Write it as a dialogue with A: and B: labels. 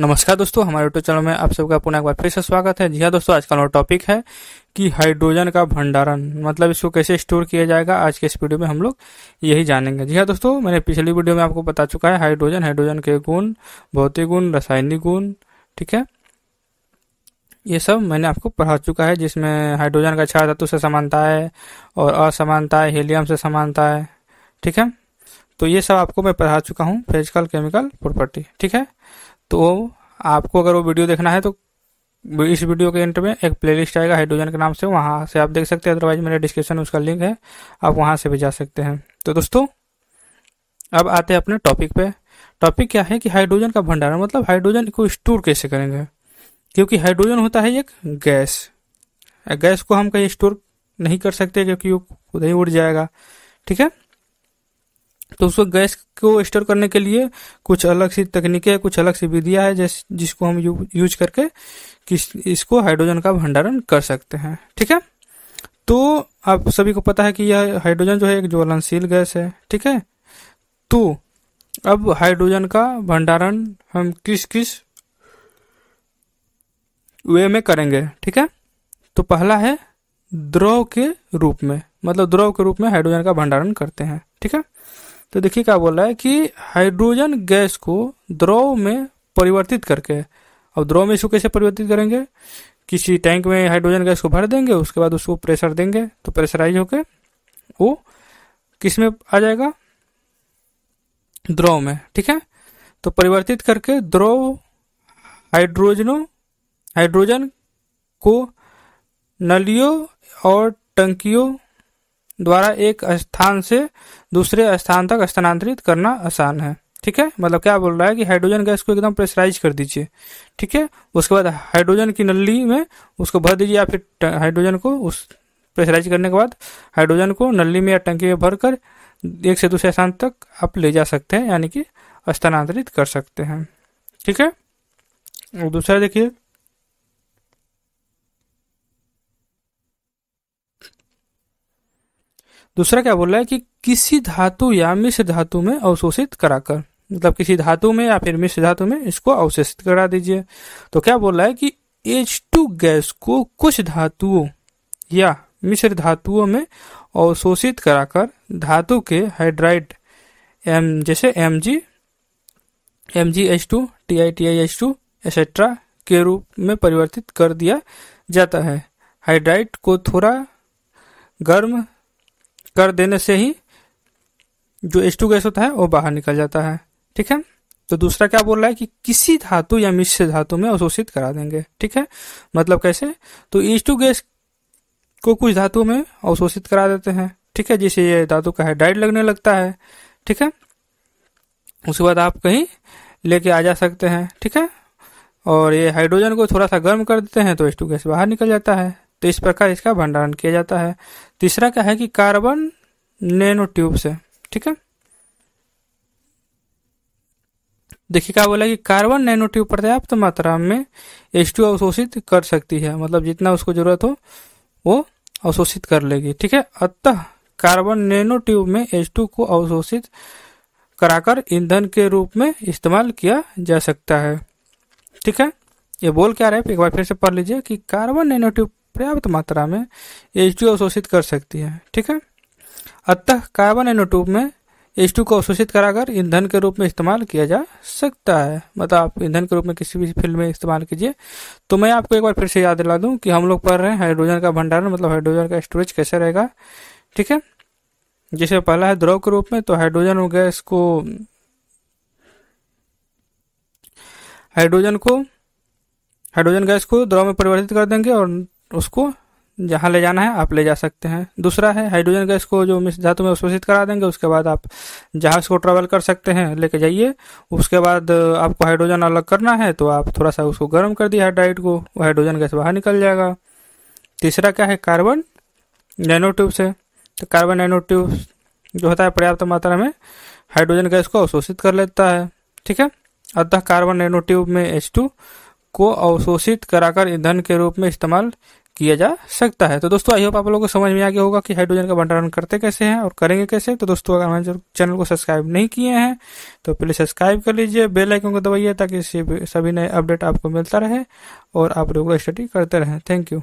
A: नमस्कार दोस्तों हमारे यूट्यूब चैनल में आप सबका पुनः एक बार फिर से स्वागत है जी हाँ दोस्तों आज का हमारा टॉपिक है कि हाइड्रोजन का भंडारण मतलब इसको कैसे स्टोर किया जाएगा आज के इस वीडियो में हम लोग यही जानेंगे जी हाँ दोस्तों मैंने पिछली वीडियो में आपको बता चुका है हाइड्रोजन हाइड्रोजन के गुण भौतिक गुण रासायनिक गुण ठीक है ये सब मैंने आपको पढ़ा चुका है जिसमें हाइड्रोजन का क्षार धातु से समानता है और असमानता है हीलियम से समानता है ठीक है तो ये सब आपको मैं पढ़ा चुका हूँ फिजिकल केमिकल प्रॉपर्टी ठीक है तो आपको अगर वो वीडियो देखना है तो इस वीडियो के एंड में एक प्लेलिस्ट आएगा हाइड्रोजन के नाम से वहाँ से आप देख सकते हैं अदरवाइज मेरे डिस्क्रिप्शन में उसका लिंक है आप वहाँ से भी जा सकते हैं तो दोस्तों अब आते हैं अपने टॉपिक पे टॉपिक क्या है कि हाइड्रोजन का भंडारण मतलब हाइड्रोजन को स्टोर कैसे करेंगे क्योंकि हाइड्रोजन होता है एक गैस गैस को हम कहीं स्टोर नहीं कर सकते क्योंकि वो खुद ही उड़ जाएगा ठीक है तो उसको गैस को स्टोर करने के लिए कुछ अलग सी तकनीकें कुछ अलग सी विधियाँ है जैस जिसको हम यू, यूज करके किस इसको हाइड्रोजन का भंडारण कर सकते हैं ठीक है तो आप सभी को पता है कि यह हाइड्रोजन जो है एक ज्वलनशील गैस है ठीक है तो अब हाइड्रोजन का भंडारण हम किस किस वे में करेंगे ठीक है तो पहला है द्रव के रूप में मतलब द्रव के रूप में हाइड्रोजन का भंडारण करते हैं ठीक है तो देखिए क्या बोल रहा है कि हाइड्रोजन गैस को द्रव में परिवर्तित करके अब द्रव में इसको कैसे परिवर्तित करेंगे किसी टैंक में हाइड्रोजन गैस को भर देंगे उसके बाद उसको प्रेशर देंगे तो प्रेशराइज होकर वो किस में आ जाएगा द्रव में ठीक है तो परिवर्तित करके द्रव हाइड्रोजनों हाइड्रोजन को नलियों और टंकियों द्वारा एक स्थान से दूसरे स्थान तक स्थानांतरित करना आसान है ठीक है मतलब क्या बोल रहा है कि हाइड्रोजन गैस को एकदम प्रेशराइज कर दीजिए ठीक है उसके बाद हाइड्रोजन की नली में उसको भर दीजिए या फिर हाइड्रोजन को उस प्रेशराइज करने के बाद हाइड्रोजन को नली में या टंकी में भर कर एक से दूसरे स्थान तक आप ले जा सकते हैं यानी कि स्थानांतरित कर सकते हैं ठीक है और दूसरा देखिए दूसरा क्या बोल रहा है कि किसी धातु या मिश्र धातु में अवशोषित कराकर मतलब किसी धातु में या फिर मिश्र धातु में इसको अवशोषित करा दीजिए तो क्या बोल रहा है कि एच टू गैस को कुछ धातुओं या मिश्र धातुओं में अवशोषित कराकर धातु के हाइड्राइड एम जैसे M G M G H two T I T I H two etcetera के रूप में परिवर्तित कर दिया जाता है हाइड्राइड को थोड़ा गर्म कर देने से ही जो एच टू गैस होता है वो बाहर निकल जाता है ठीक है तो दूसरा क्या बोल रहा है कि किसी धातु या मिश्र धातु में अवशोषित करा देंगे ठीक है मतलब कैसे तो एच टू गैस को कुछ धातु में अवशोषित करा देते हैं ठीक है जिसे ये धातु का हाइड्राइड लगने लगता है ठीक है उसके बाद आप कहीं लेके आ जा सकते हैं ठीक है और ये हाइड्रोजन को थोड़ा सा गर्म कर देते हैं तो एच टू गैस बाहर निकल जाता है तो इस प्रकार इसका भंडारण किया जाता है तीसरा क्या है कि कार्बन नैनो ट्यूब से ठीक है देखिए क्या बोला कि कार्बन नैनो ट्यूब पर्याप्त मात्रा में एच टू अवशोषित कर सकती है मतलब जितना उसको जरूरत हो वो अवशोषित कर लेगी ठीक है अतः कार्बन नैनो ट्यूब में एच टू को अवशोषित कराकर ईंधन के रूप में इस्तेमाल किया जा सकता है ठीक है ये बोल क्या रहे एक बार फिर से पढ़ लीजिए कि कार्बन नैनो ट्यूब पर्याप्त मात्रा में एच टू अवशोषित कर सकती है ठीक है अतः कार्बन एनोटूप में एच टू को अवशोषित कराकर ईंधन के रूप में इस्तेमाल किया जा सकता है मतलब आप ईंधन के रूप में किसी भी फील्ड में इस्तेमाल कीजिए तो मैं आपको एक बार फिर से याद दिला दूं कि हम लोग पढ़ रहे हैं हाइड्रोजन का भंडारण मतलब हाइड्रोजन का स्टोरेज कैसे रहेगा ठीक है जैसे पहला है द्रव के रूप में तो हाइड्रोजन गैस को हाइड्रोजन को हाइड्रोजन गैस को द्रव में परिवर्तित कर देंगे और उसको जहाँ ले जाना है आप ले जा सकते हैं दूसरा है हाइड्रोजन गैस को जो मिस धातु में अवशोषित करा देंगे उसके बाद आप जहाज को ट्रेवल कर सकते हैं लेके जाइए उसके बाद आपको हाइड्रोजन अलग करना है तो आप थोड़ा सा उसको गर्म कर दिया हाइड्राइड को हाइड्रोजन गैस बाहर निकल जाएगा तीसरा क्या है कार्बन नैनो ट्यूब से तो कार्बन नैनो ट्यूब जो होता है पर्याप्त मात्रा में हाइड्रोजन गैस को अवशोषित कर लेता है ठीक है अतः कार्बन नैनो ट्यूब में एच को अवशोषित कराकर ईंधन के रूप में इस्तेमाल किया जा सकता है तो दोस्तों आई होप आप लोगों को समझ में आ गया होगा कि हाइड्रोजन का भंडारण करते कैसे हैं और करेंगे कैसे तो दोस्तों अगर हमारे चैनल को सब्सक्राइब नहीं किए हैं तो प्लीज़ सब्सक्राइब कर लीजिए बेल आइकन को दबाइए ताकि सभी नए अपडेट आपको मिलता रहे और आप लोगों को स्टडी करते रहें थैंक यू